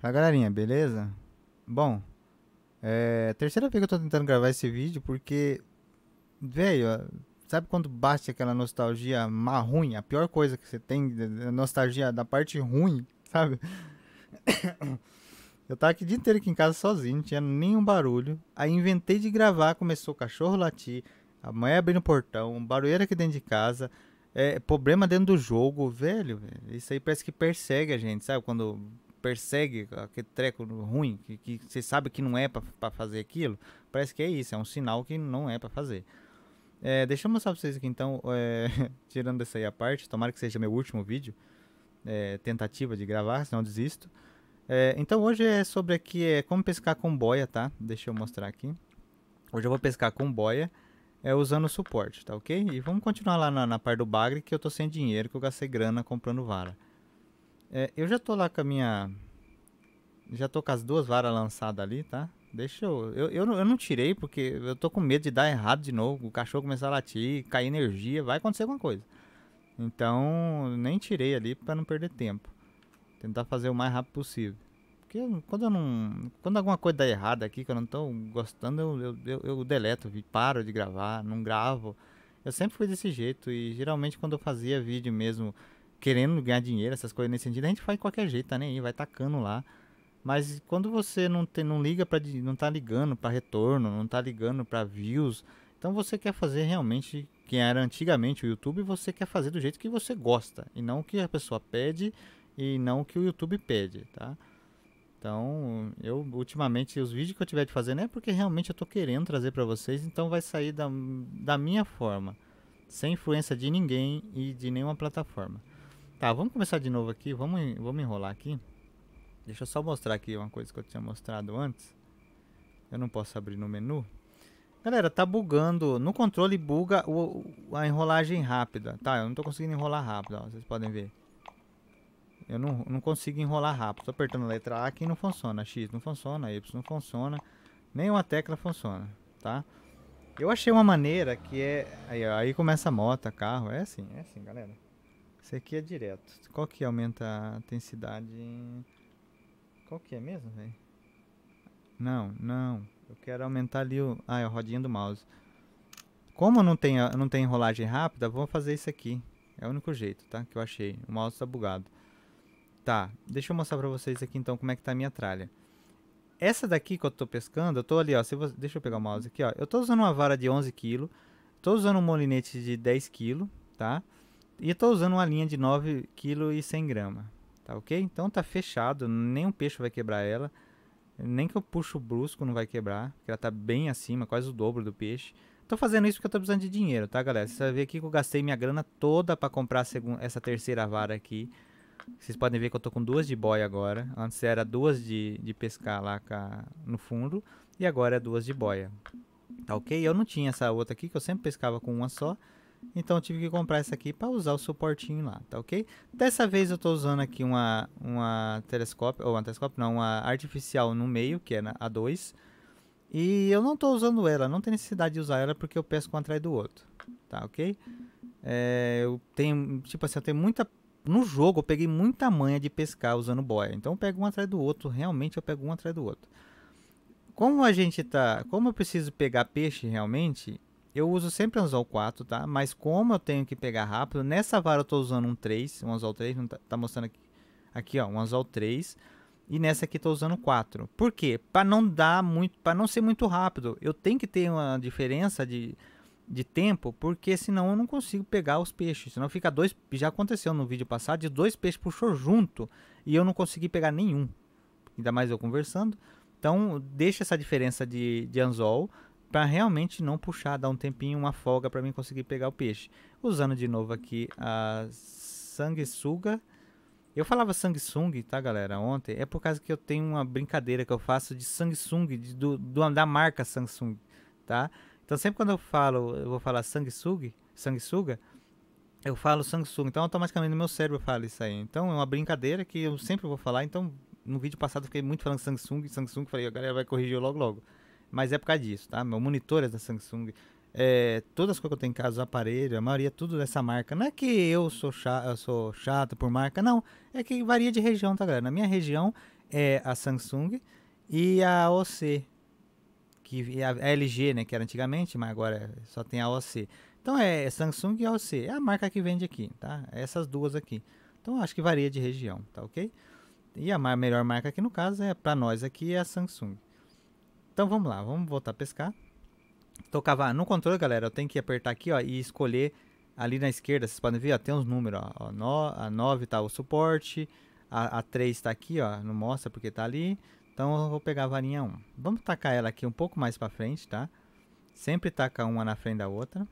Fala galerinha, beleza? Bom, é terceira vez que eu tô tentando gravar esse vídeo porque, velho, sabe quando bate aquela nostalgia má ruim, a pior coisa que você tem, né, né, nostalgia da parte ruim, sabe? Eu tava aqui o dia inteiro aqui em casa sozinho, não tinha nenhum barulho. Aí inventei de gravar, começou o cachorro latir, a mãe abrindo o portão, barulheira aqui dentro de casa, é, problema dentro do jogo, velho. Isso aí parece que persegue a gente, sabe? Quando persegue aquele treco ruim, que, que você sabe que não é para fazer aquilo, parece que é isso, é um sinal que não é para fazer. É, deixa eu mostrar pra vocês aqui então, é, tirando essa aí a parte, tomara que seja meu último vídeo, é, tentativa de gravar, senão eu desisto. É, então hoje é sobre aqui, é como pescar com boia, tá? Deixa eu mostrar aqui. Hoje eu vou pescar com boia, é, usando o suporte, tá ok? E vamos continuar lá na, na parte do bagre, que eu tô sem dinheiro, que eu gastei grana comprando vara. É, eu já tô lá com a minha... Já tô com as duas varas lançadas ali, tá? Deixa eu... Eu, eu, eu não tirei porque eu tô com medo de dar errado de novo. O cachorro começar a latir, cair energia, vai acontecer alguma coisa. Então, nem tirei ali para não perder tempo. Tentar fazer o mais rápido possível. Porque eu, quando eu não. Quando alguma coisa dá errado aqui, que eu não estou gostando, eu, eu, eu, deleto, paro de gravar, não gravo. Eu sempre fui desse jeito. E geralmente quando eu fazia vídeo mesmo querendo ganhar dinheiro, essas coisas nesse sentido, a gente faz de qualquer jeito, tá nem aí, vai tacando lá. Mas quando você não, tem, não liga para não tá ligando para retorno, não tá ligando para views, então você quer fazer realmente que era antigamente o YouTube, você quer fazer do jeito que você gosta e não o que a pessoa pede e não o que o YouTube pede, tá? Então, eu ultimamente os vídeos que eu tiver de fazer não é porque realmente eu tô querendo trazer para vocês, então vai sair da, da minha forma, sem influência de ninguém e de nenhuma plataforma. Tá, vamos começar de novo aqui. Vamos, vamos enrolar aqui. Deixa eu só mostrar aqui uma coisa que eu tinha mostrado antes. Eu não posso abrir no menu. Galera, tá bugando. No controle buga o, a enrolagem rápida. Tá, eu não tô conseguindo enrolar rápido. Ó, vocês podem ver. Eu não, não consigo enrolar rápido. Tô apertando a letra A aqui e não funciona. X não funciona, Y não funciona. Nenhuma tecla funciona, tá? Eu achei uma maneira que é... Aí, aí começa a moto, carro. É assim, é assim, galera. Esse aqui é direto. Qual que aumenta a intensidade? Qual que é mesmo, velho? Não, não. Eu quero aumentar ali o... Ah, é a rodinha do mouse. Como não tem, não tem enrolagem rápida, vou fazer isso aqui. É o único jeito, tá? Que eu achei. O mouse tá bugado. Tá, deixa eu mostrar pra vocês aqui então como é que tá a minha tralha. Essa daqui que eu tô pescando, eu tô ali, ó. Você... deixa eu pegar o mouse aqui, ó. Eu tô usando uma vara de 11 kg. Tô usando um molinete de 10 kg, Tá? E estou usando uma linha de 9 kg e 100 gramas, tá ok? Então tá fechado, nenhum peixe vai quebrar ela. Nem que eu puxo brusco não vai quebrar, porque ela tá bem acima, quase o dobro do peixe. Tô fazendo isso porque eu tô precisando de dinheiro, tá galera? Você vai ver aqui que eu gastei minha grana toda para comprar essa terceira vara aqui. Vocês podem ver que eu tô com duas de boia agora. Antes era duas de, de pescar lá cá, no fundo, e agora é duas de boia. Tá ok? Eu não tinha essa outra aqui, que eu sempre pescava com uma só. Então tive que comprar essa aqui para usar o suportinho lá, tá ok? Dessa vez eu estou usando aqui uma, uma telescópio, ou uma telescópio não, uma artificial no meio, que é a 2. E eu não estou usando ela, não tem necessidade de usar ela porque eu pesco um atrás do outro, tá ok? É, eu tenho, tipo assim, eu tenho muita... No jogo eu peguei muita manha de pescar usando boia, então eu pego um atrás do outro, realmente eu pego um atrás do outro. Como a gente tá... Como eu preciso pegar peixe realmente, eu uso sempre um anzol 4, tá? Mas como eu tenho que pegar rápido, nessa vara eu tô usando um 3, um anzol 3, não tá, tá mostrando aqui. Aqui, ó, um anzol 3. E nessa aqui tô usando 4. Por quê? Para não dar muito, para não ser muito rápido. Eu tenho que ter uma diferença de, de tempo, porque senão eu não consigo pegar os peixes. Senão fica dois, já aconteceu no vídeo passado, de dois peixes puxou junto e eu não consegui pegar nenhum. Ainda mais eu conversando. Então, deixa essa diferença de, de anzol para realmente não puxar, dar um tempinho, uma folga para mim conseguir pegar o peixe. Usando de novo aqui a sanguessuga. Eu falava sanguesung, tá galera, ontem, é por causa que eu tenho uma brincadeira que eu faço de Samsung, do, do, da marca Samsung, tá? Então sempre quando eu falo, eu vou falar sanguesug, sanguessuga, eu falo Samsung, então automaticamente no meu cérebro fala isso aí. Então é uma brincadeira que eu sempre vou falar, então no vídeo passado eu fiquei muito falando Samsung, Samsung, falei, a galera vai corrigir logo logo. Mas é por causa disso, tá? Meu monitor é da Samsung. É, todas as coisas que eu tenho em casa, os aparelhos, a maioria é tudo dessa marca. Não é que eu sou, chato, eu sou chato por marca, não. É que varia de região, tá, galera? Na minha região é a Samsung e a OC. Que é a LG, né? Que era antigamente, mas agora só tem a OC. Então é, é Samsung e AOC. É a marca que vende aqui, tá? É essas duas aqui. Então acho que varia de região, tá ok? E a melhor marca aqui no caso é para nós aqui é a Samsung. Então vamos lá, vamos voltar a pescar. Tô então, No controle, galera, eu tenho que apertar aqui, ó, e escolher ali na esquerda, vocês podem ver, ó, tem uns números, ó. ó no, a 9 tá o suporte, a, a 3 tá aqui, ó, não mostra porque tá ali. Então eu vou pegar a varinha 1. Vamos tacar ela aqui um pouco mais pra frente, tá? Sempre taca uma na frente da outra.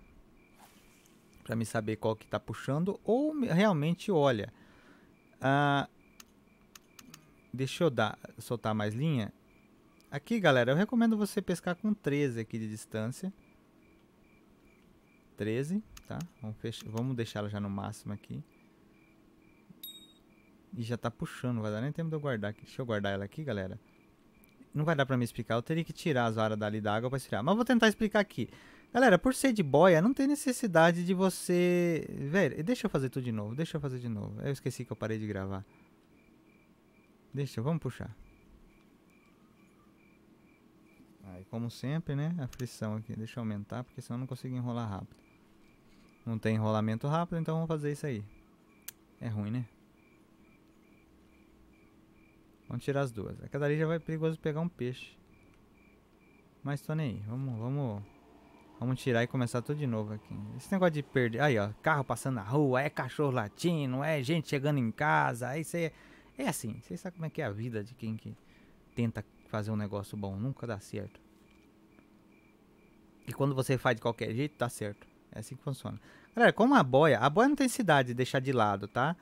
Pra me saber qual que tá puxando. Ou realmente olha. Ah, deixa eu dar, soltar mais linha. Aqui, galera, eu recomendo você pescar com 13 aqui de distância. 13, tá? Vamos, vamos deixar ela já no máximo aqui. E já tá puxando, vai dar nem tempo de eu guardar aqui. Deixa eu guardar ela aqui, galera. Não vai dar pra me explicar, eu teria que tirar as varas dali da água pra esfriar. Mas vou tentar explicar aqui. Galera, por ser de boia, não tem necessidade de você... Velho, deixa eu fazer tudo de novo, deixa eu fazer de novo. Eu esqueci que eu parei de gravar. Deixa, vamos puxar. Aí, como sempre, né? A frição aqui. Deixa eu aumentar, porque senão eu não consigo enrolar rápido. Não tem enrolamento rápido, então vamos fazer isso aí. É ruim, né? Vamos tirar as duas. A cada ali já vai perigoso pegar um peixe. Mas tô nem aí. Vamos, vamos, vamos tirar e começar tudo de novo aqui. Esse negócio de perder... Aí, ó. Carro passando na rua, é cachorro latindo, é gente chegando em casa. Aí você... É assim. Você sabe como é que é a vida de quem que tenta fazer um negócio bom. Nunca dá certo. E quando você faz de qualquer jeito, dá tá certo. É assim que funciona. Galera, como a boia, a boia não tem cidade de deixar de lado, tá?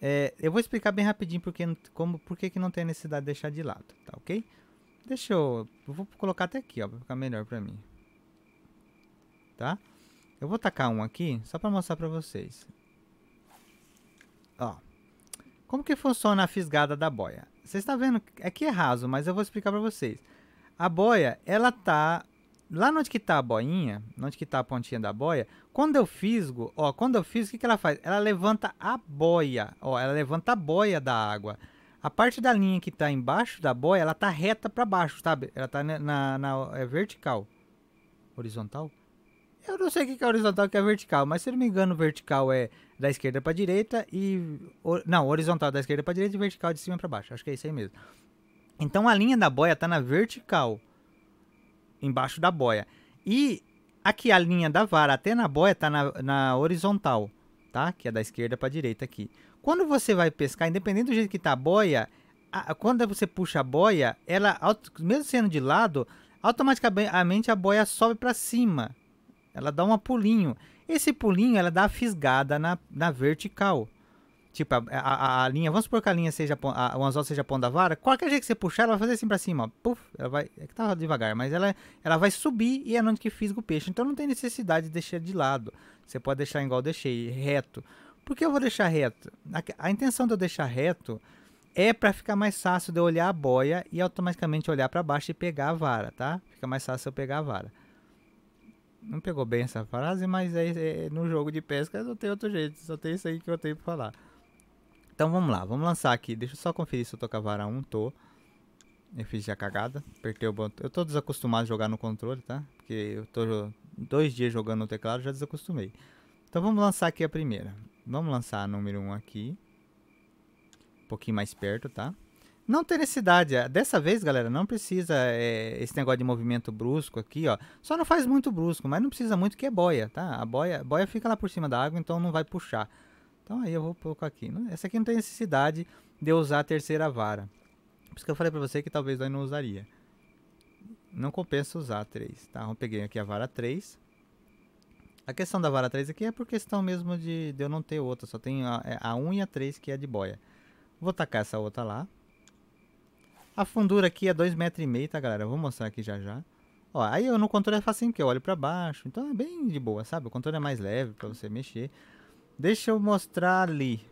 É, eu vou explicar bem rapidinho porque, como, porque que não tem necessidade de deixar de lado, tá ok? Deixa eu... eu vou colocar até aqui, ó, pra ficar melhor pra mim. Tá? Eu vou tacar um aqui, só pra mostrar pra vocês. Ó. Como que funciona a fisgada da boia? Você está vendo? É que é raso, mas eu vou explicar para vocês. A boia, ela tá lá onde que tá a boinha, onde que tá a pontinha da boia, quando eu fisgo, ó, quando eu fisgo, o que, que ela faz? Ela levanta a boia, ó, ela levanta a boia da água. A parte da linha que tá embaixo da boia, ela tá reta para baixo, sabe? Ela tá na, na, na é vertical, horizontal. Eu não sei o que é horizontal e o que é vertical, mas se não me engano, vertical é da esquerda para direita e. Não, horizontal da esquerda para direita e vertical de cima para baixo. Acho que é isso aí mesmo. Então a linha da boia está na vertical, embaixo da boia. E aqui a linha da vara até na boia está na, na horizontal, tá? Que é da esquerda para direita aqui. Quando você vai pescar, independente do jeito que está a boia, a, quando você puxa a boia, ela, mesmo sendo de lado, automaticamente a boia sobe para cima ela dá um pulinho. Esse pulinho, ela dá a fisgada na, na vertical. Tipo, a, a, a linha, vamos supor que a linha seja, a, o anzol seja a ponta da vara. Qualquer jeito que você puxar, ela vai fazer assim pra cima, ó. Puf, ela vai, é que tá devagar, mas ela, ela vai subir e é onde que fisga o peixe. Então não tem necessidade de deixar de lado. Você pode deixar igual eu deixei, reto. Por que eu vou deixar reto? A, a intenção de eu deixar reto é para ficar mais fácil de eu olhar a boia e automaticamente olhar para baixo e pegar a vara, tá? Fica mais fácil eu pegar a vara não pegou bem essa frase, mas é, é, no jogo de pesca não tem outro jeito, só tem isso aí que eu tenho pra falar. Então vamos lá, vamos lançar aqui. Deixa eu só conferir se eu tô com a vara 1, tô. Eu fiz já cagada, apertei o botão. Eu tô desacostumado a jogar no controle, tá? Porque eu tô dois dias jogando no teclado, já desacostumei. Então vamos lançar aqui a primeira. Vamos lançar a número 1 aqui. Um pouquinho mais perto, tá? Não tem necessidade. É. Dessa vez, galera, não precisa é, esse negócio de movimento brusco aqui, ó. Só não faz muito brusco, mas não precisa muito que é boia, tá? A boia, boia fica lá por cima da água, então não vai puxar. Então aí eu vou colocar aqui. Essa aqui não tem necessidade de eu usar a terceira vara. Por isso que eu falei pra você que talvez nós não usaria. Não compensa usar a 3, tá? Eu peguei aqui a vara 3. A questão da vara 3 aqui é por questão mesmo de, de eu não ter outra. Só tem a, é, a 1 e a 3 que é de boia. Vou tacar essa outra lá. A fundura aqui é 2,5 metros, e meio, tá, galera? Eu vou mostrar aqui já já. Ó, aí eu no controle é facinho, porque assim, eu olho pra baixo. Então é bem de boa, sabe? O controle é mais leve pra você mexer. Deixa eu mostrar ali.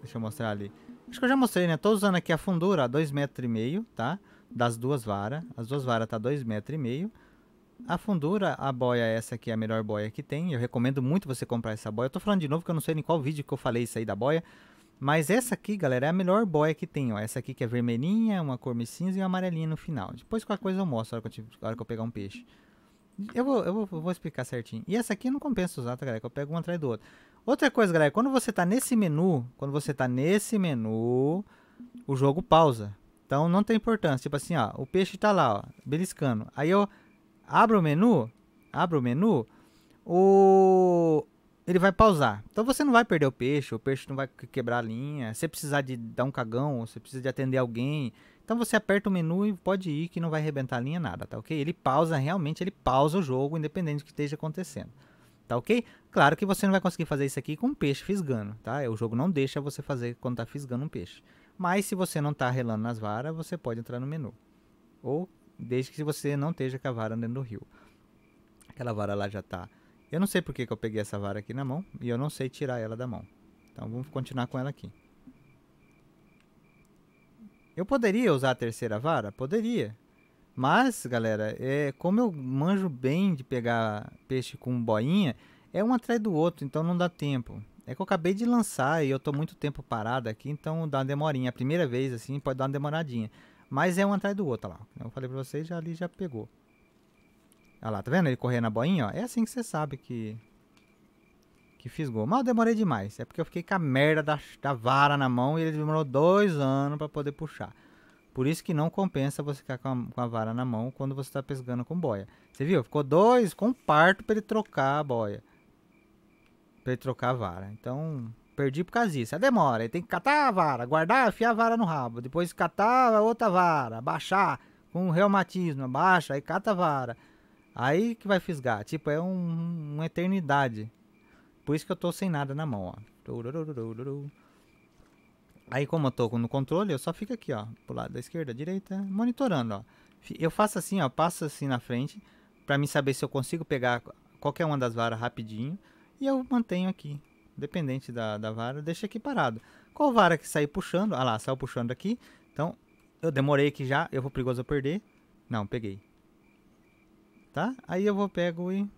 Deixa eu mostrar ali. Acho que eu já mostrei, né? Tô usando aqui a fundura, 2,5 metros, e meio, tá? Das duas varas. As duas varas tá 2,5 metros. e meio. A fundura, a boia essa aqui é a melhor boia que tem. Eu recomendo muito você comprar essa boia. Eu tô falando de novo que eu não sei em qual vídeo que eu falei isso aí da boia. Mas essa aqui, galera, é a melhor boia que tem, ó. Essa aqui que é vermelhinha, uma cor meio cinza e uma amarelinha no final. Depois qualquer coisa eu mostro, a hora que eu, a hora que eu pegar um peixe. Eu vou, eu, vou, vou explicar certinho. E essa aqui não compensa usar, tá, galera? Que eu pego uma atrás do outro. Outra coisa, galera, quando você tá nesse menu, quando você tá nesse menu, o jogo pausa. Então não tem importância. Tipo assim, ó, o peixe tá lá, ó, beliscando. Aí eu abro o menu, abro o menu, o ele vai pausar. Então você não vai perder o peixe, o peixe não vai quebrar a linha. Se você precisar de dar um cagão, ou você precisa de atender alguém, então você aperta o menu e pode ir que não vai arrebentar a linha nada, tá ok? Ele pausa, realmente ele pausa o jogo, independente do que esteja acontecendo. Tá ok? Claro que você não vai conseguir fazer isso aqui com um peixe fisgando, tá? O jogo não deixa você fazer quando tá fisgando um peixe. Mas se você não tá relando nas varas, você pode entrar no menu. Ou desde que você não esteja com a vara dentro do rio. Aquela vara lá já tá eu não sei porque que eu peguei essa vara aqui na mão e eu não sei tirar ela da mão. Então vamos continuar com ela aqui. Eu poderia usar a terceira vara? Poderia. Mas, galera, é, como eu manjo bem de pegar peixe com boinha, é um atrás do outro, então não dá tempo. É que eu acabei de lançar e eu estou muito tempo parado aqui, então dá uma demorinha. A primeira vez, assim, pode dar uma demoradinha. Mas é um atrás do outro, lá. Eu falei para vocês, já ali já pegou. Olha lá, tá vendo ele correr na boinha? Ó? É assim que você sabe que que fisgou. Mas eu demorei demais. É porque eu fiquei com a merda da, da vara na mão e ele demorou dois anos para poder puxar. Por isso que não compensa você ficar com a, com a vara na mão quando você está pescando com boia. Você viu? Ficou dois com um parto para ele trocar a boia. Para ele trocar a vara. Então, perdi por causa disso. É demora. Ele tem que catar a vara, guardar, afiar a vara no rabo. Depois catar a outra vara, baixar com reumatismo, abaixa, aí cata a vara. Aí que vai fisgar. Tipo, é um, uma eternidade. Por isso que eu tô sem nada na mão, ó. Aí como eu tô no controle, eu só fico aqui, ó. Pro lado da esquerda, direita, monitorando, ó. Eu faço assim, ó. Passo assim na frente. Pra mim saber se eu consigo pegar qualquer uma das varas rapidinho. E eu mantenho aqui. Dependente da, da vara, deixa aqui parado. Qual vara que sair puxando? Ah lá, saiu puxando aqui. Então, eu demorei aqui já. Eu vou perigoso perder. Não, peguei. Tá? Aí eu vou pego e...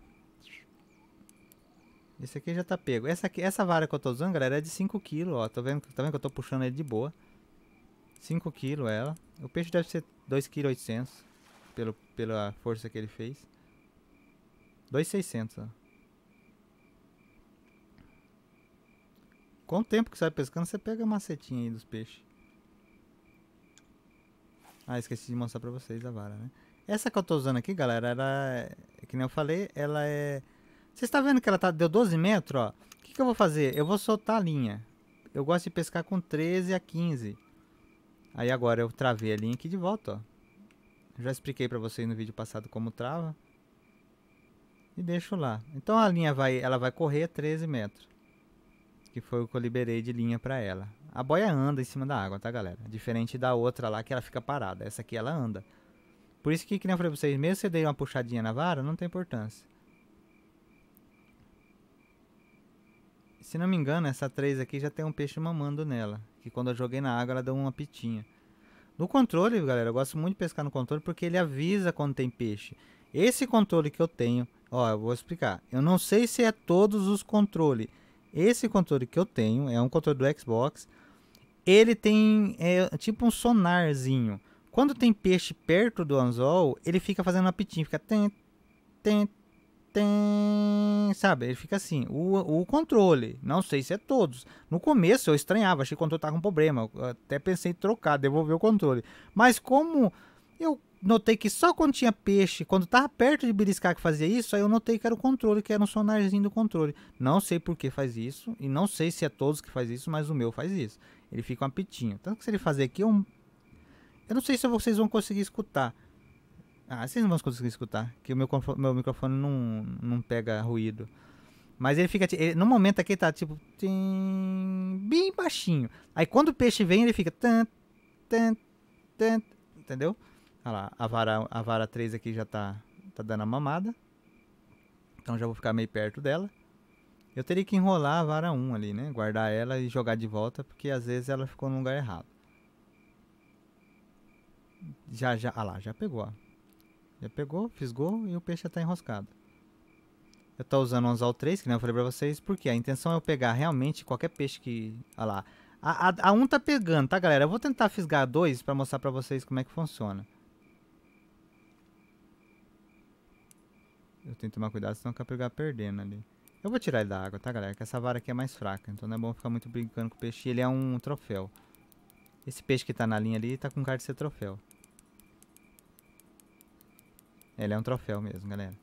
Esse aqui já tá pego. Essa, aqui, essa vara que eu tô usando, galera, é de 5 kg, ó. Tá vendo, tá vendo que eu tô puxando ele de boa. 5 kg ela. O peixe deve ser 2,8 kg pelo pela força que ele fez. 2,600, ó. Com o tempo que você vai pescando, você pega a macetinha aí dos peixes. Ah, esqueci de mostrar pra vocês a vara, né? Essa que eu tô usando aqui, galera, ela, é, que nem eu falei, ela é... Você está vendo que ela tá, deu 12 metros, ó? O que, que eu vou fazer? Eu vou soltar a linha. Eu gosto de pescar com 13 a 15. Aí agora eu travei a linha aqui de volta, ó. Já expliquei pra vocês no vídeo passado como trava. E deixo lá. Então a linha vai, ela vai correr 13 metros. Que foi o que eu liberei de linha pra ela. A boia anda em cima da água, tá galera? Diferente da outra lá que ela fica parada. Essa aqui ela anda. Por isso que, que nem eu falei pra vocês, mesmo que você dê uma puxadinha na vara, não tem importância. Se não me engano, essa 3 aqui já tem um peixe mamando nela. Que quando eu joguei na água, ela deu uma pitinha. No controle, galera, eu gosto muito de pescar no controle porque ele avisa quando tem peixe. Esse controle que eu tenho, ó, eu vou explicar. Eu não sei se é todos os controles. Esse controle que eu tenho é um controle do Xbox. Ele tem é, tipo um sonarzinho. Quando tem peixe perto do anzol, ele fica fazendo uma apitinho, fica tem, tem, tem, sabe? Ele fica assim. O, o controle, não sei se é todos. No começo eu estranhava, achei que o controle estava com problema. Eu até pensei em trocar, devolver o controle. Mas como eu notei que só quando tinha peixe, quando estava perto de beliscar que fazia isso, aí eu notei que era o controle, que era um sonarzinho do controle. Não sei por que faz isso, e não sei se é todos que faz isso, mas o meu faz isso. Ele fica um apitinho. Tanto que se ele fazer aqui, é um eu não sei se vocês vão conseguir escutar. Ah, vocês não vão conseguir escutar, que o meu, meu microfone não, não pega ruído. Mas ele fica. Ele, no momento aqui tá tipo. Tim, bem baixinho. Aí quando o peixe vem, ele fica. Tan, tan, tan, entendeu? Olha lá, a vara, a vara 3 aqui já tá, tá dando a mamada. Então já vou ficar meio perto dela. Eu teria que enrolar a vara 1 ali, né? Guardar ela e jogar de volta, porque às vezes ela ficou no lugar errado. Já, já. Ah lá, já pegou. Ó. Já pegou, fisgou e o peixe já está enroscado. Eu estou usando o anzol 3, que nem eu falei para vocês, porque a intenção é eu pegar realmente qualquer peixe que... Olha ah lá. A, a, a um tá pegando, tá, galera? Eu vou tentar fisgar dois para mostrar para vocês como é que funciona. Eu tenho que tomar cuidado, senão eu vou pegar perdendo ali. Eu vou tirar ele da água, tá, galera? Que essa vara aqui é mais fraca, então não é bom ficar muito brincando com o peixe. Ele é um troféu. Esse peixe que tá na linha ali tá com cara de ser troféu. Ele é um troféu mesmo, galera.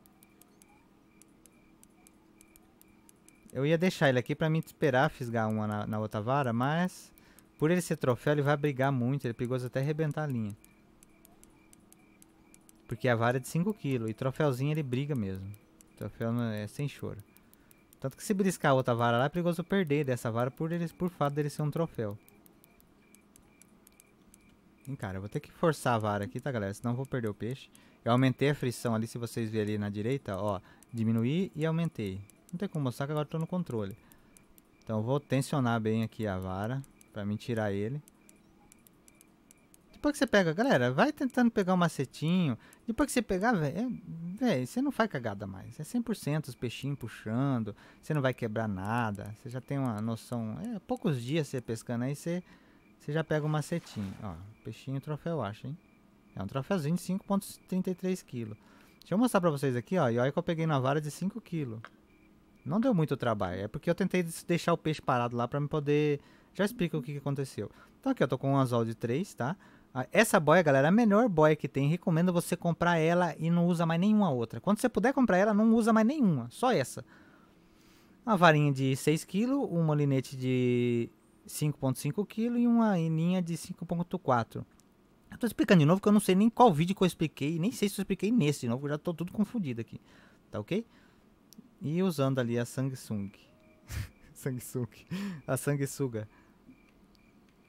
Eu ia deixar ele aqui pra mim esperar fisgar uma na, na, outra vara, mas... Por ele ser troféu, ele vai brigar muito. Ele é perigoso até arrebentar a linha. Porque a vara é de 5kg. E troféuzinho ele briga mesmo. Troféu é, é sem choro. Tanto que se briscar a outra vara lá, é perigoso perder dessa vara por, ele, por fato dele ser um troféu. Vem, cara, eu vou ter que forçar a vara aqui, tá, galera? Senão eu vou perder o peixe. Eu aumentei a frição ali, se vocês verem ali na direita, ó, diminuí e aumentei. Não tem como mostrar que agora estou no controle. Então vou tensionar bem aqui a vara, para mim tirar ele. Depois que você pega, galera, vai tentando pegar o um macetinho. Depois que você pegar, velho, é, você não faz cagada mais. É 100% os peixinhos puxando, você não vai quebrar nada. Você já tem uma noção, é poucos dias você pescando aí, você, você já pega o um macetinho. Ó, peixinho troféu acho, hein? É um troféuzinho de 5.33 kg. Deixa eu mostrar pra vocês aqui, ó. E olha que eu peguei na vara de 5 kg. Não deu muito trabalho. É porque eu tentei deixar o peixe parado lá pra me poder... Já explico o que, que aconteceu. Então aqui eu tô com um anzol de 3, tá? Essa boia, galera, é a melhor boia que tem. Recomendo você comprar ela e não usa mais nenhuma outra. Quando você puder comprar ela, não usa mais nenhuma. Só essa. Uma varinha de 6 kg, um molinete de 5.5 kg e uma linha de 5.4. Eu tô explicando de novo que eu não sei nem qual vídeo que eu expliquei, nem sei se eu expliquei nesse de novo, eu já tô tudo confundido aqui. Tá ok? E usando ali a Samsung. Samsung. A sanguessuga.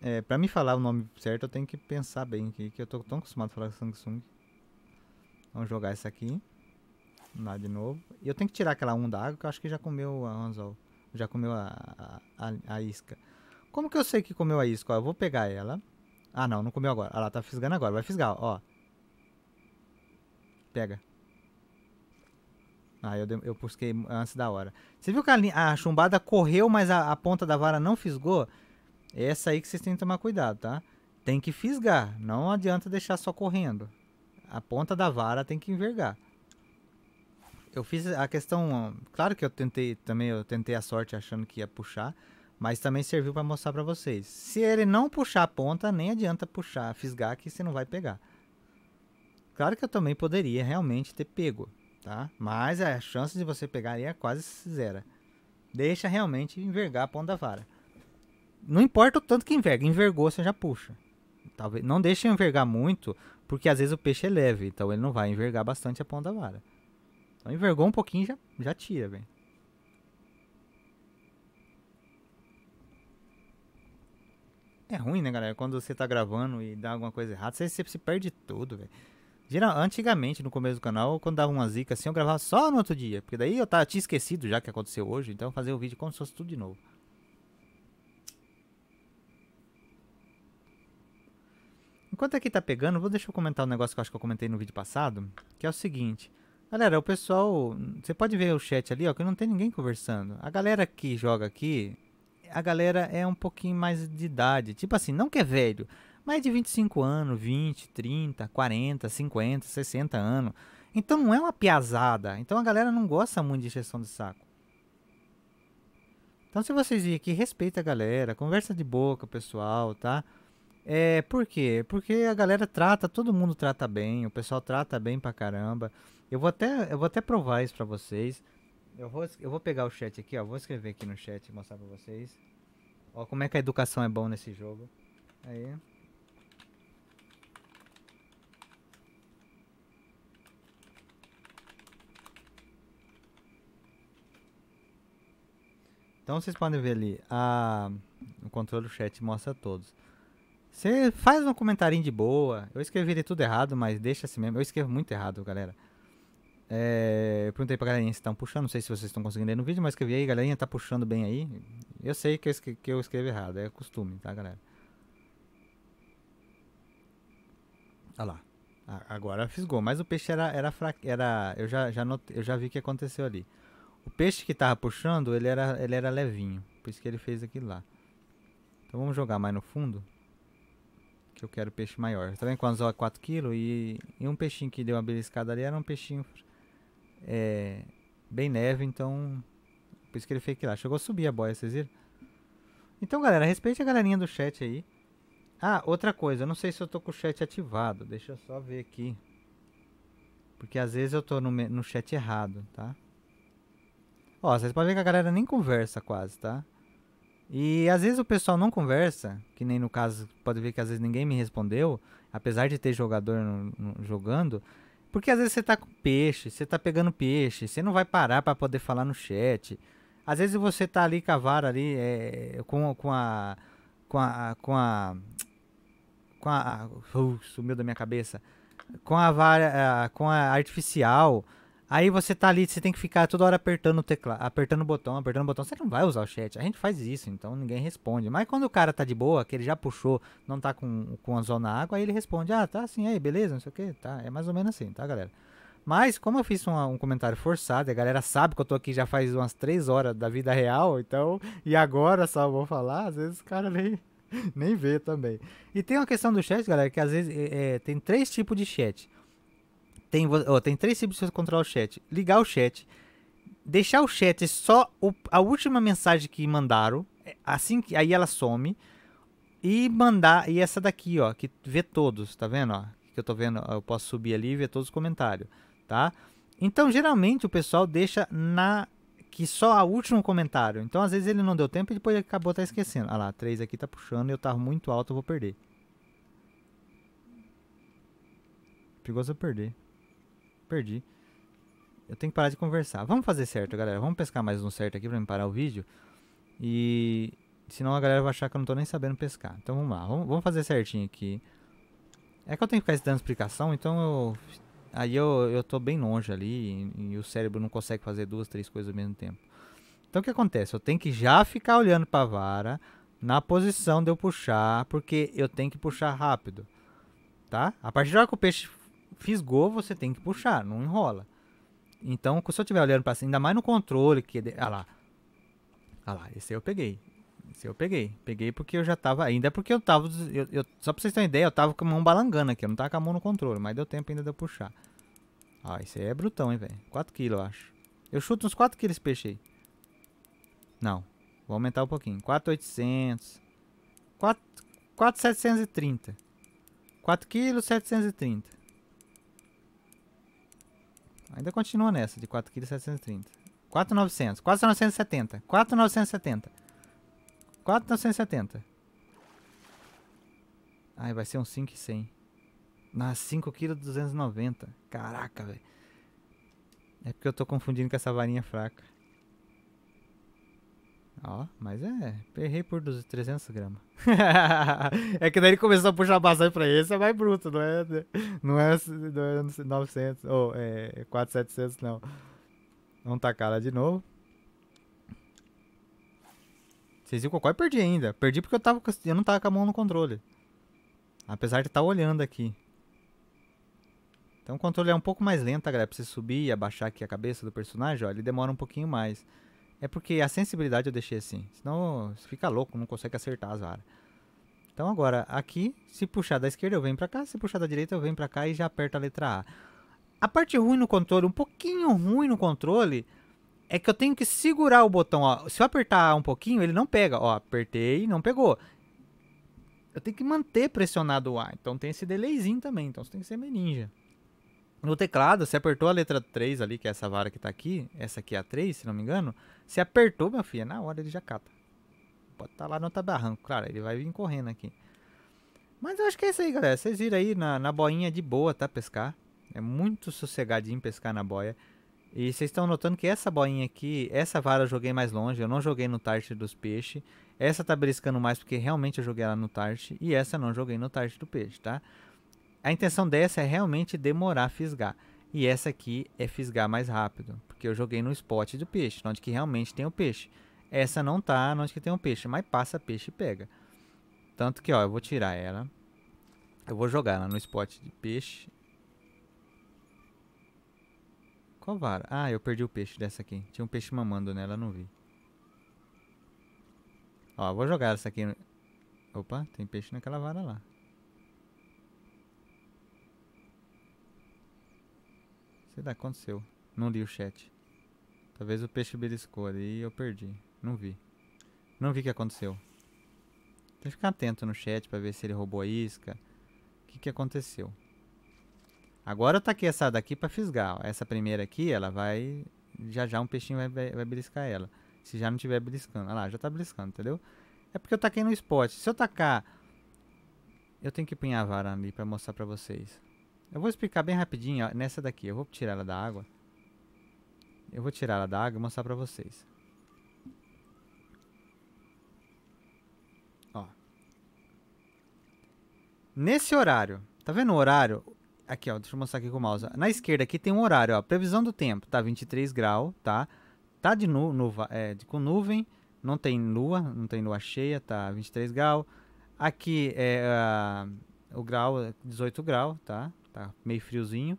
É, pra me falar o nome certo, eu tenho que pensar bem aqui, que eu tô tão acostumado a falar Samsung. Vamos jogar essa aqui. Lá de novo. E eu tenho que tirar aquela onda d'água, que eu acho que já comeu a anzol. Já comeu a, a, a isca. Como que eu sei que comeu a isca? Ó, eu vou pegar ela. Ah, não, não comeu agora. ela ah tá fisgando agora. Vai fisgar, ó. Pega. Ah, eu, eu busquei antes da hora. Você viu que a, a chumbada correu, mas a, a, ponta da vara não fisgou? É essa aí que vocês têm que tomar cuidado, tá? Tem que fisgar. Não adianta deixar só correndo. A ponta da vara tem que envergar. Eu fiz a questão... Claro que eu tentei também, eu tentei a sorte achando que ia puxar. Mas também serviu para mostrar para vocês. Se ele não puxar a ponta, nem adianta puxar, fisgar que você não vai pegar. Claro que eu também poderia realmente ter pego, tá? Mas a chance de você pegar aí é quase zero. Deixa realmente envergar a ponta da vara. Não importa o tanto que enverga, envergou você já puxa. Talvez não deixe envergar muito, porque às vezes o peixe é leve, então ele não vai envergar bastante a ponta da vara. Então envergou um pouquinho já já tira, velho. É ruim, né, galera? Quando você tá gravando e dá alguma coisa errada, você, se perde tudo, velho. antigamente, no começo do canal, quando dava uma zica assim, eu gravava só no outro dia. Porque daí eu tava, tinha esquecido já que aconteceu hoje, então eu fazia o vídeo como se fosse tudo de novo. Enquanto aqui tá pegando, vou deixar eu comentar um negócio que eu acho que eu comentei no vídeo passado, que é o seguinte. Galera, o pessoal, você pode ver o chat ali, ó, que não tem ninguém conversando. A galera que joga aqui, a galera é um pouquinho mais de idade. Tipo assim, não que é velho, mas de 25 anos, 20, 30, 40, 50, 60 anos. Então não é uma piazada. Então a galera não gosta muito de gestão de saco. Então se vocês virem aqui, respeita a galera, conversa de boca, pessoal, tá? É, por quê? Porque a galera trata, todo mundo trata bem, o pessoal trata bem pra caramba. Eu vou até, eu vou até provar isso pra vocês. Eu vou, eu vou pegar o chat aqui, ó. Vou escrever aqui no chat e mostrar pra vocês. Ó, como é que a educação é bom nesse jogo. Aí. Então vocês podem ver ali, a, o controle do chat mostra todos. Você faz um comentarinho de boa. Eu escrevi tudo errado, mas deixa assim mesmo. Eu escrevo muito errado, galera. É, eu perguntei pra galerinha se estão puxando, não sei se vocês estão conseguindo ler no vídeo, mas escrevi aí, galerinha, tá puxando bem aí. Eu sei que eu, escrevo, que eu escrevo errado, é costume, tá, galera? Olha lá. Agora fisgou, mas o peixe era, era fraco. Era, eu, já, já eu já vi o que aconteceu ali. O peixe que tava puxando, ele era, ele era levinho. Por isso que ele fez aquilo lá. Então vamos jogar mais no fundo. Que eu quero peixe maior. Tá vendo que o é 4kg e, e um peixinho que deu uma beliscada ali era um peixinho é, bem neve, então por isso que ele fez que lá. Chegou a subir a boia, vocês viram? Então, galera, respeite a galerinha do chat aí. Ah, outra coisa, eu não sei se eu tô com o chat ativado. Deixa eu só ver aqui. Porque às vezes eu tô no, no chat errado, tá? Ó, vocês podem ver que a galera nem conversa quase, tá? E às vezes o pessoal não conversa, que nem no caso, pode ver que às vezes ninguém me respondeu, apesar de ter jogador no, no, jogando, porque às vezes você tá com peixe, você tá pegando peixe, você não vai parar para poder falar no chat. Às vezes você tá ali com a vara ali, é, com, com a. com a. com a. com a. Uh, sumiu da minha cabeça. Com a vara. Uh, com a artificial Aí você tá ali, você tem que ficar toda hora apertando o teclado, apertando o botão, apertando o botão. Você não vai usar o chat. A gente faz isso, então ninguém responde. Mas quando o cara tá de boa, que ele já puxou, não tá com, com a zona água, aí ele responde: Ah, tá assim, aí, beleza, não sei o que. Tá, é mais ou menos assim, tá, galera? Mas, como eu fiz um, um comentário forçado, a galera sabe que eu tô aqui já faz umas três horas da vida real, então, e agora só vou falar, às vezes o cara nem, nem vê também. E tem uma questão do chat, galera, que às vezes é, é tem três tipos de chat. Tem, ó, tem três tipos de controlar o chat. Ligar o chat. Deixar o chat só o, a última mensagem que mandaram. É, assim que. Aí ela some. E mandar. E essa daqui, ó. Que vê todos, tá vendo? Ó, que eu tô vendo. Eu posso subir ali e ver todos os comentários. Tá? Então, geralmente, o pessoal deixa na que só a último comentário. Então, às vezes ele não deu tempo e depois acabou tá esquecendo. Ah lá, três aqui tá puxando e eu tava muito alto, eu vou perder. Perigoso eu perder perdi. Eu tenho que parar de conversar. Vamos fazer certo, galera. Vamos pescar mais um certo aqui pra me parar o vídeo. E senão a galera vai achar que eu não tô nem sabendo pescar. Então vamos lá. Vamos, vamos fazer certinho aqui. É que eu tenho que ficar dando explicação, então eu... Aí eu, eu tô bem longe ali e, e o cérebro não consegue fazer duas, três coisas ao mesmo tempo. Então o que acontece? Eu tenho que já ficar olhando pra vara na posição de eu puxar, porque eu tenho que puxar rápido. Tá? A partir da hora que o peixe fisgou, você tem que puxar, não enrola. Então, se eu estiver olhando para cima, ainda mais no controle, que. Ah lá. Ah lá, esse aí eu peguei. Esse aí eu peguei. Peguei porque eu já tava. Ainda é porque eu tava. Eu, eu, só pra vocês terem ideia, eu tava com a mão balangando aqui. Eu não tava com a mão no controle, mas deu tempo ainda de eu puxar. Ah, esse aí é brutão, hein, velho. 4kg, eu acho. Eu chuto uns 4kg esse peixe aí. Não. Vou aumentar um pouquinho. 4,800. 4,730. 4 kg 730. Ainda continua nessa, de 4,730 kg. 4,900. 4,970. 4,970. 4,970. Ai, vai ser um 5,100. Na 5,290 kg. Caraca, velho. É porque eu tô confundindo com essa varinha fraca. Ó, mas é, errei por 300 gramas. é que daí ele começou a puxar bastante pra esse, é mais bruto, não é, não é, não é 900, ou é 4700 não. Vamos tacar lá de novo. Vocês viram que eu quase perdi ainda. Perdi porque eu, tava, eu não tava com a mão no controle. Apesar de estar tá olhando aqui. Então o controle é um pouco mais lento, galera. Pra você subir e abaixar aqui a cabeça do personagem, ó, ele demora um pouquinho mais. É porque a sensibilidade eu deixei assim. Senão fica louco, não consegue acertar as varas. Então agora, aqui, se puxar da esquerda eu venho pra cá, se puxar da direita eu venho pra cá e já aperto a letra A. A parte ruim no controle, um pouquinho ruim no controle, é que eu tenho que segurar o botão, ó. Se eu apertar um pouquinho, ele não pega. Ó, apertei, não pegou. Eu tenho que manter pressionado o A. Então tem esse delayzinho também, então você tem que ser meninja no teclado, você apertou a letra 3 ali, que é essa vara que tá aqui, essa aqui é a 3, se não me engano, você apertou, minha filha, na hora ele já cata. Pode estar tá lá no tabarranco, claro, ele vai vir correndo aqui. Mas eu acho que é isso aí, galera. Vocês viram aí na, na boinha de boa, tá? Pescar. É muito sossegadinho pescar na boia. E vocês estão notando que essa boinha aqui, essa vara eu joguei mais longe, eu não joguei no tart dos peixes. Essa tá briscando mais porque realmente eu joguei ela no tart e essa eu não joguei no tart do peixe, tá? A intenção dessa é realmente demorar a fisgar. E essa aqui é fisgar mais rápido, porque eu joguei no spot do peixe, onde que realmente tem o peixe. Essa não tá onde que tem o peixe, mas passa peixe e pega. Tanto que, ó, eu vou tirar ela. Eu vou jogar ela no spot de peixe. Qual vara? Ah, eu perdi o peixe dessa aqui. Tinha um peixe mamando nela, não vi. Ó, vou jogar essa aqui. Opa, tem peixe naquela vara lá. Sei que aconteceu. Não li o chat. Talvez o peixe beliscou ali e eu perdi. Não vi. Não vi o que aconteceu. Tem que ficar atento no chat pra ver se ele roubou a isca. O que, que aconteceu. Agora eu tá taquei essa daqui pra fisgar. Essa primeira aqui, ela vai... Já já um peixinho vai, vai beliscar ela. Se já não tiver beliscando. Olha lá, já tá beliscando, entendeu? É porque eu taquei no spot. Se eu tacar... Eu tenho que punhar a vara ali pra mostrar pra vocês. Eu vou explicar bem rapidinho ó, nessa daqui. Eu vou tirar ela da água. Eu vou tirar ela da água e mostrar pra vocês. Ó. Nesse horário, tá vendo o horário? Aqui, ó, deixa eu mostrar aqui com o mouse. Na esquerda aqui tem um horário, ó. Previsão do tempo, tá 23 graus, tá? Tá de nu nuva, é, de, com nuvem, não tem lua, não tem lua cheia, tá 23 graus. Aqui é uh, o grau, 18 graus, tá? Tá meio friozinho.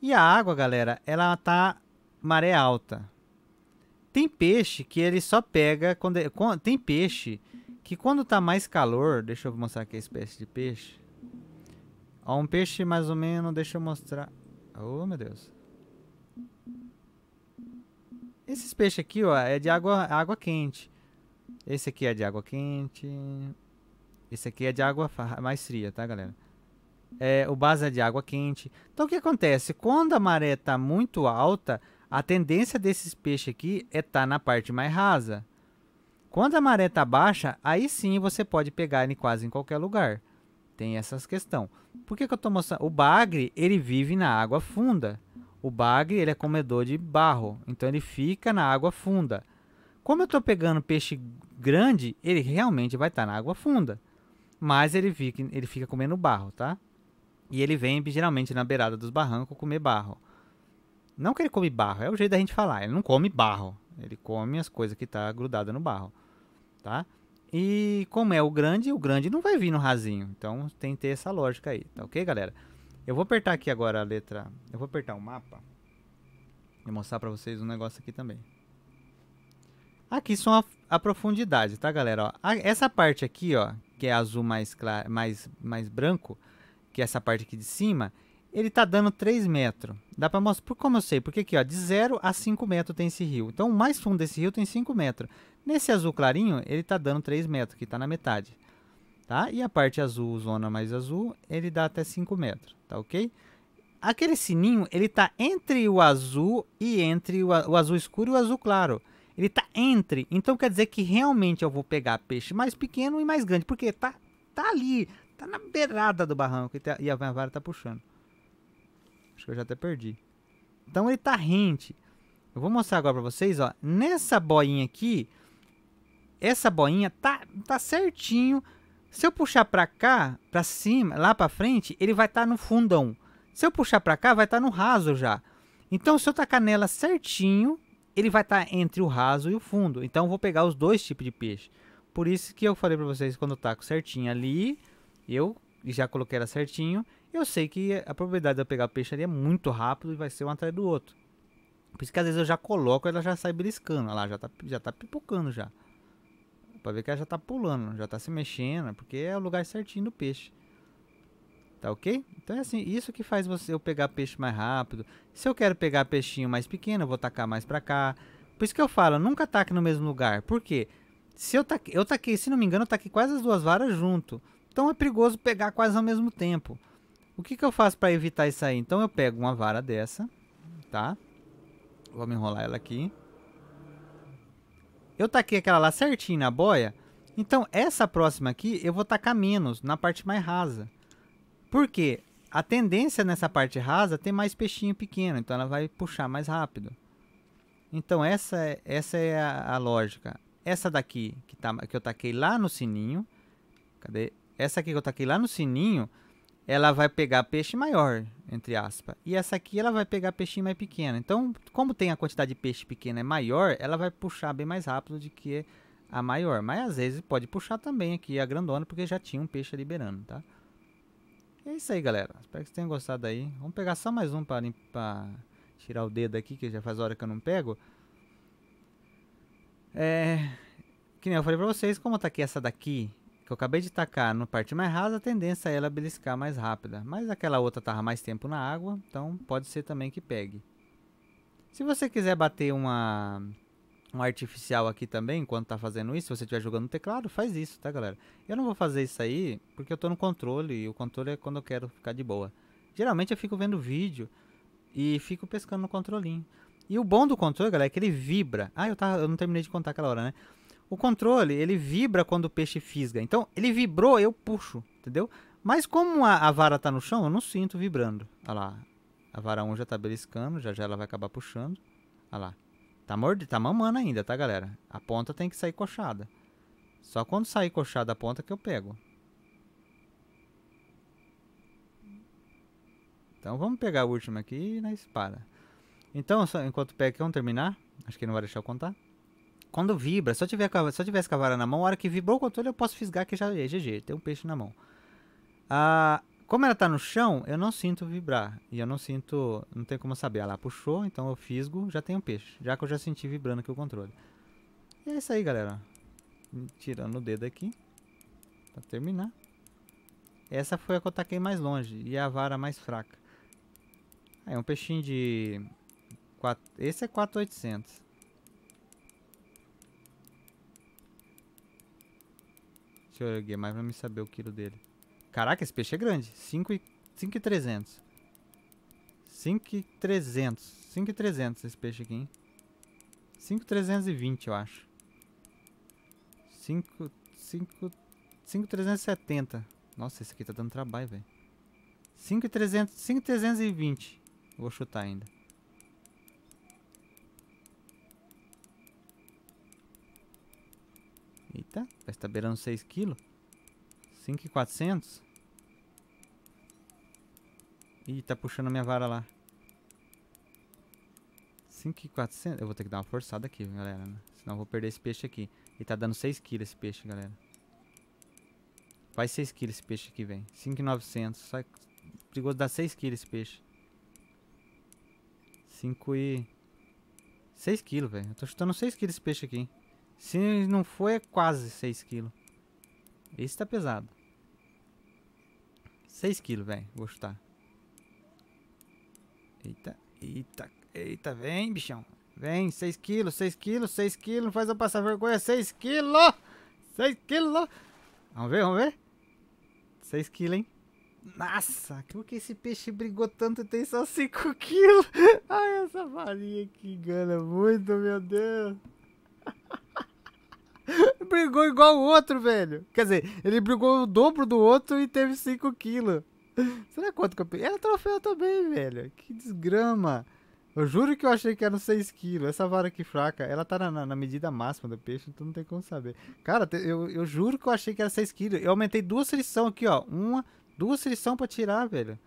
E a água, galera, ela tá maré alta. Tem peixe que ele só pega quando é, tem peixe que quando tá mais calor, deixa eu mostrar aqui a espécie de peixe. Ó, um peixe mais ou menos, deixa eu mostrar. Oh, meu Deus. Esses peixes aqui, ó, é de água, água quente. Esse aqui é de água quente. Esse aqui é de água mais fria, tá, galera? é, o base é de água quente. Então o que acontece? Quando a maré está muito alta, a tendência desses peixes aqui é estar tá na parte mais rasa. Quando a maré está baixa, aí sim você pode pegar ele quase em qualquer lugar. Tem essas questões. Por que, que eu estou mostrando? O bagre, ele vive na água funda. O bagre, ele é comedor de barro, então ele fica na água funda. Como eu estou pegando peixe grande, ele realmente vai estar tá na água funda. Mas ele fica, ele fica comendo barro, tá? E ele vem geralmente na beirada dos barrancos comer barro. Não que ele come barro, é o jeito da gente falar. Ele não come barro, ele come as coisas que tá grudada no barro, tá? E como é o grande, o grande não vai vir no rasinho. Então tem que ter essa lógica aí, tá ok, galera? Eu vou apertar aqui agora a letra. Eu vou apertar o mapa e mostrar para vocês um negócio aqui também. Aqui são a, a profundidade, tá, galera? Ó, a, essa parte aqui, ó, que é azul mais claro, mais mais branco, que é essa parte aqui de cima, ele está dando 3 metros. Dá para mostrar, como eu sei, porque aqui ó, de 0 a 5 metros tem esse rio. Então o mais fundo desse rio tem 5 metros. Nesse azul clarinho, ele está dando 3 metros, que está na metade. Tá? E a parte azul, zona mais azul, ele dá até 5 metros, tá ok? Aquele sininho, ele está entre o azul e entre o, o azul escuro e o azul claro. Ele está entre, então quer dizer que realmente eu vou pegar peixe mais pequeno e mais grande, porque tá, tá ali, Tá na beirada do barranco e tá, a vara tá puxando. Acho que eu já até perdi. Então ele tá rente. Eu vou mostrar agora pra vocês, ó. Nessa boinha aqui, essa boinha tá, tá certinho. Se eu puxar pra cá, pra cima, lá pra frente, ele vai estar tá no fundão. Se eu puxar pra cá, vai estar tá no raso já. Então, se eu tacar nela certinho, ele vai estar tá entre o raso e o fundo. Então, eu vou pegar os dois tipos de peixe. Por isso que eu falei pra vocês, quando eu taco certinho ali, eu já coloquei ela certinho. Eu sei que a probabilidade de eu pegar o peixe ali é muito rápido e vai ser um atrás do outro. Por isso que às vezes eu já coloco e ela já sai beliscando. Olha lá, já tá, já tá pipocando já. Pra ver que ela já tá pulando, já tá se mexendo, porque é o lugar certinho do peixe. Tá ok? Então é assim, isso que faz você eu pegar peixe mais rápido. Se eu quero pegar peixinho mais pequeno, eu vou tacar mais pra cá. Por isso que eu falo, nunca taque no mesmo lugar. Por quê? Se eu taquei, eu taquei, se não me engano, eu taquei quase as duas varas junto. Então é perigoso pegar quase ao mesmo tempo. O que, que eu faço para evitar isso aí? Então eu pego uma vara dessa, tá? Vou me enrolar ela aqui. Eu taquei aquela lá certinho na boia. Então essa próxima aqui eu vou tacar menos na parte mais rasa. Por quê? A tendência nessa parte rasa tem mais peixinho pequeno, então ela vai puxar mais rápido. Então essa é, essa é a, a lógica. Essa daqui que, tá, que eu taquei lá no sininho. Cadê? Essa aqui que eu taquei lá no sininho, ela vai pegar peixe maior, entre aspas. E essa aqui ela vai pegar peixinho mais pequeno. Então, como tem a quantidade de peixe pequena é maior, ela vai puxar bem mais rápido do que a maior. Mas às vezes pode puxar também aqui a grandona, porque já tinha um peixe liberando, tá? E é isso aí, galera. Espero que vocês tenham gostado aí. Vamos pegar só mais um para tirar o dedo aqui, que já faz hora que eu não pego. É... Que nem eu falei pra vocês, como tá aqui essa daqui que eu acabei de tacar na parte mais rasa, a tendência é ela beliscar mais rápida. Mas aquela outra estava mais tempo na água, então pode ser também que pegue. Se você quiser bater uma um artificial aqui também, enquanto está fazendo isso, se você estiver jogando no teclado, faz isso, tá galera? Eu não vou fazer isso aí, porque eu estou no controle, e o controle é quando eu quero ficar de boa. Geralmente eu fico vendo vídeo, e fico pescando no controlinho. E o bom do controle, galera, é que ele vibra. Ah, eu, tava, eu não terminei de contar aquela hora, né? O controle, ele vibra quando o peixe fisga. Então, ele vibrou, eu puxo, entendeu? Mas como a, a vara está no chão, eu não sinto vibrando. Olha tá lá. A vara 1 já está beliscando, já já ela vai acabar puxando. Olha tá lá. Tá, mordi, tá mamando ainda, tá, galera? A ponta tem que sair coxada. Só quando sair coxada a ponta que eu pego. Então vamos pegar a última aqui na espada. Então, enquanto o pack vamos terminar. Acho que não vai deixar eu contar quando vibra, se eu, tiver, se eu tivesse com a vara na mão, a hora que vibrou o controle, eu posso fisgar que já é GG, tem um peixe na mão. Ah, como ela tá no chão, eu não sinto vibrar. E eu não sinto. Não tem como saber. Ela puxou, então eu fisgo, já tem um peixe. Já que eu já senti vibrando aqui o controle. E é isso aí, galera. Tirando o dedo aqui. Pra terminar. Essa foi a que eu taquei mais longe. E é a vara mais fraca. Aí, ah, é um peixinho de... 4... Esse é 4800. Deixa eu erguer mais pra me saber o quilo dele. Caraca, esse peixe é grande. 5,300. 5,300. 5,300 esse peixe aqui, hein? 5,320, eu acho. 5... 5... 5,370. Nossa, esse aqui tá dando trabalho, velho. 5,320. Vou chutar ainda. Eita, vai estar beirando 6 kg. 5,400. Ih, tá puxando a minha vara lá. 5,400. Eu vou ter que dar uma forçada aqui, galera. Né? Senão eu vou perder esse peixe aqui. E tá dando 6 kg esse peixe, galera. Faz 6 kg esse peixe aqui, velho. 5,900. Só perigoso dar 6 kg esse peixe. 5 e... 6 kg, velho. Eu tô chutando 6 kg esse peixe aqui, hein? Se não foi, é quase 6 kg. Esse tá pesado. 6 kg, velho. Vou chutar. Eita, eita, eita. Vem, bichão. Vem, 6 kg, 6 kg, 6 kg. Não faz eu passar vergonha. 6 quilos. 6 quilos. Vamos ver, vamos ver. 6 kg, hein? Nossa, como que esse peixe brigou tanto e tem só 5 kg? Ai, essa farinha que engana muito, meu Deus brigou igual o outro, velho. Quer dizer, ele brigou o dobro do outro e teve 5 quilos. Será quanto que eu peguei? Era troféu também, velho. Que desgrama. Eu juro que eu achei que eram 6 quilos. Essa vara aqui fraca, ela tá na, na, medida máxima do peixe, então não tem como saber. Cara, eu, eu juro que eu achei que era 6 quilos. Eu aumentei duas frição aqui, ó. Uma, duas frição pra tirar, velho.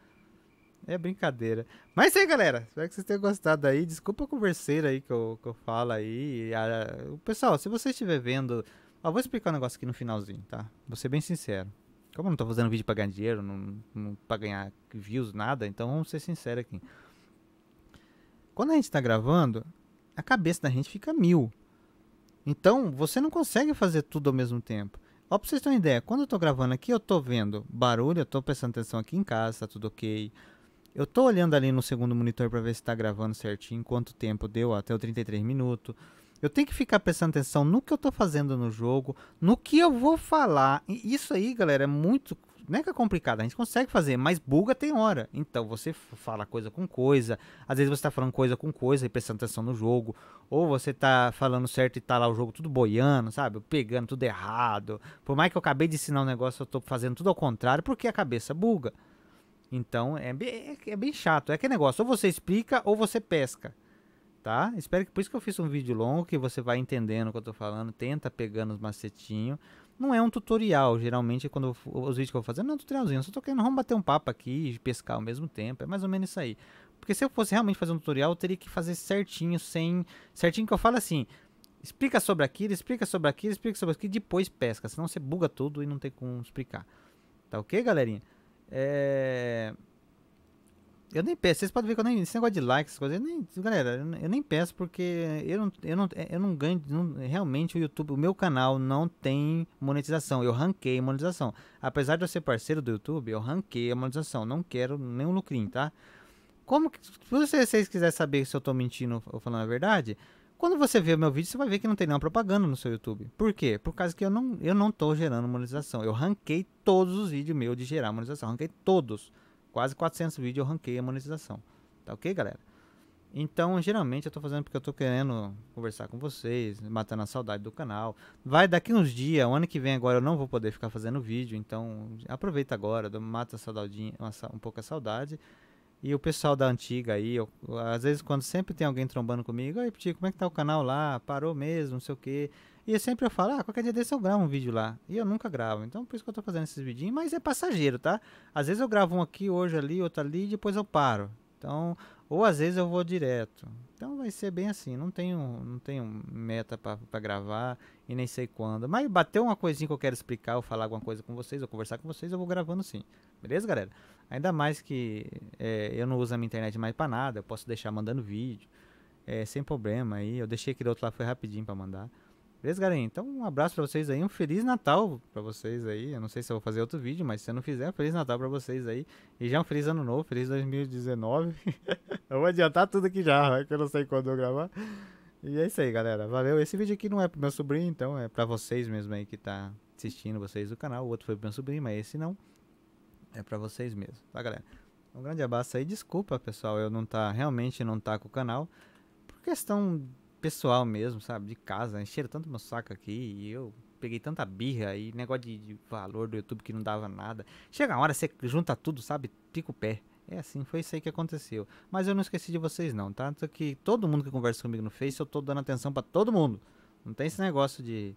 É brincadeira. Mas é aí, galera. Espero que vocês tenham gostado aí. Desculpa a converseira aí que eu, que eu falo aí. A, o pessoal, se você estiver vendo Ó, vou explicar um negócio aqui no finalzinho, tá? Vou ser bem sincero. Como eu não tô fazendo vídeo pra ganhar dinheiro, não, não, pra ganhar views, nada, então vamos ser sinceros aqui. Quando a gente tá gravando, a cabeça da gente fica mil. Então, você não consegue fazer tudo ao mesmo tempo. Ó, pra vocês terem uma ideia, quando eu tô gravando aqui, eu tô vendo barulho, eu tô prestando atenção aqui em casa, tá tudo ok. Eu tô olhando ali no segundo monitor para ver se tá gravando certinho, quanto tempo deu, até o 33 minutos. Eu tenho que ficar prestando atenção no que eu estou fazendo no jogo, no que eu vou falar. E isso aí, galera, é muito não é que é complicado, a gente consegue fazer, mas buga tem hora. Então você fala coisa com coisa, às vezes você tá falando coisa com coisa e prestando atenção no jogo, ou você tá falando certo e tá lá o jogo tudo boiando, sabe? Pegando tudo errado. Por mais que eu acabei de ensinar um negócio, eu tô fazendo tudo ao contrário, porque a cabeça buga. Então é bem, é, é bem chato. É aquele negócio, ou você explica ou você pesca tá? Espero que por isso que eu fiz um vídeo longo que você vai entendendo o que eu tô falando, tenta pegando os macetinhos. Não é um tutorial, geralmente quando eu, os vídeos que eu vou fazer não é um tutorialzinho, eu só tô querendo vamos bater um papo aqui e pescar ao mesmo tempo, é mais ou menos isso aí. Porque se eu fosse realmente fazer um tutorial, eu teria que fazer certinho, sem certinho que eu falo assim, explica sobre aquilo, explica sobre aquilo, explica sobre aquilo, e depois pesca, senão você buga tudo e não tem como explicar. Tá OK, galerinha? É eu nem peço, vocês podem ver que eu nem. Esse negócio de likes, coisa, eu nem, galera, eu nem peço porque eu não, eu não, eu não ganho. Não, realmente o YouTube, o meu canal não tem monetização. Eu ranquei monetização. Apesar de eu ser parceiro do YouTube, eu ranquei a monetização. Não quero nenhum lucrinho, tá? Como que, se vocês quiserem saber se eu tô mentindo ou falando a verdade, quando você vê o meu vídeo, você vai ver que não tem nenhuma propaganda no seu YouTube. Por quê? Por causa que eu não, eu não tô gerando monetização. Eu ranquei todos os vídeos meus de gerar monetização. Ranquei todos quase 400 vídeos eu ranquei a monetização. Tá ok, galera? Então, geralmente eu tô fazendo porque eu tô querendo conversar com vocês, matando a saudade do canal. Vai daqui uns dias, o ano que vem agora eu não vou poder ficar fazendo vídeo, então aproveita agora, mata a saudadinha, um pouco a saudade. E o pessoal da antiga aí, eu, às vezes quando sempre tem alguém trombando comigo, aí, Piti, como é que tá o canal lá? Parou mesmo, não sei o quê. E eu sempre eu falo, ah, qualquer dia desse eu gravo um vídeo lá. E eu nunca gravo. Então por isso que eu tô fazendo esses vidinhos, mas é passageiro, tá? Às vezes eu gravo um aqui, hoje ali, outro ali, e depois eu paro. Então, ou às vezes eu vou direto. Então vai ser bem assim, não tenho, não tenho meta para gravar e nem sei quando. Mas bateu uma coisinha que eu quero explicar, ou falar alguma coisa com vocês, ou conversar com vocês, eu vou gravando sim. Beleza, galera? Ainda mais que é, eu não uso a minha internet mais para nada, eu posso deixar mandando vídeo, é, sem problema aí. Eu deixei aquele outro lá, foi rapidinho para mandar. Beleza, galerinha? Então, um abraço pra vocês aí, um Feliz Natal pra vocês aí. Eu não sei se eu vou fazer outro vídeo, mas se eu não fizer, um Feliz Natal pra vocês aí. E já um Feliz Ano Novo, Feliz 2019. eu vou adiantar tudo aqui já, que eu não sei quando eu gravar. E é isso aí, galera. Valeu. Esse vídeo aqui não é pro meu sobrinho, então é pra vocês mesmo aí que tá assistindo vocês do canal. O outro foi pro meu sobrinho, mas esse não. É pra vocês mesmo, tá, galera? Um grande abraço aí. Desculpa, pessoal, eu não tá, realmente não tá com o canal. Por questão pessoal mesmo, sabe? De casa. Encheram tanto meu saco aqui e eu peguei tanta birra e negócio de, de, valor do YouTube que não dava nada. Chega uma hora, você junta tudo, sabe? Pica o pé. É assim, foi isso aí que aconteceu. Mas eu não esqueci de vocês não, tá? Tanto que todo mundo que conversa comigo no Face, eu tô dando atenção para todo mundo. Não tem esse negócio de...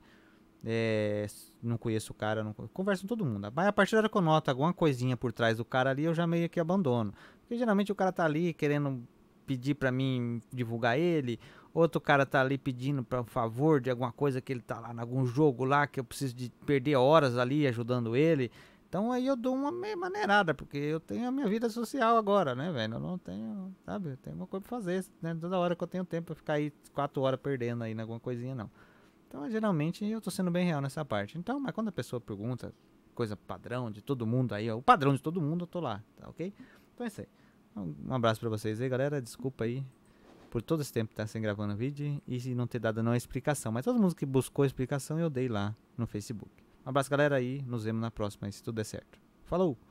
É, não conheço o cara, não converso com todo mundo. Mas a partir da hora que eu noto alguma coisinha por trás do cara ali, eu já meio que abandono. Porque geralmente o cara tá ali querendo pedir para mim divulgar ele, outro cara tá ali pedindo para um favor de alguma coisa que ele tá lá, em algum jogo lá que eu preciso de perder horas ali ajudando ele. Então aí eu dou uma maneirada, porque eu tenho a minha vida social agora, né, velho? Eu não tenho, sabe, eu tenho uma coisa pra fazer, né? Toda hora que eu tenho tempo pra ficar aí quatro horas perdendo aí em alguma coisinha, não. Então, geralmente, eu tô sendo bem real nessa parte. Então, mas quando a pessoa pergunta coisa padrão de todo mundo aí, ó, o padrão de todo mundo, eu tô lá, tá ok? Então é isso aí. Um abraço para vocês aí, galera. Desculpa aí por todo esse tempo estar tá sem gravando vídeo e não ter dado não explicação. Mas todo mundo que buscou explicação eu dei lá no Facebook. Um abraço, galera, aí. Nos vemos na próxima, se tudo der certo. Falou!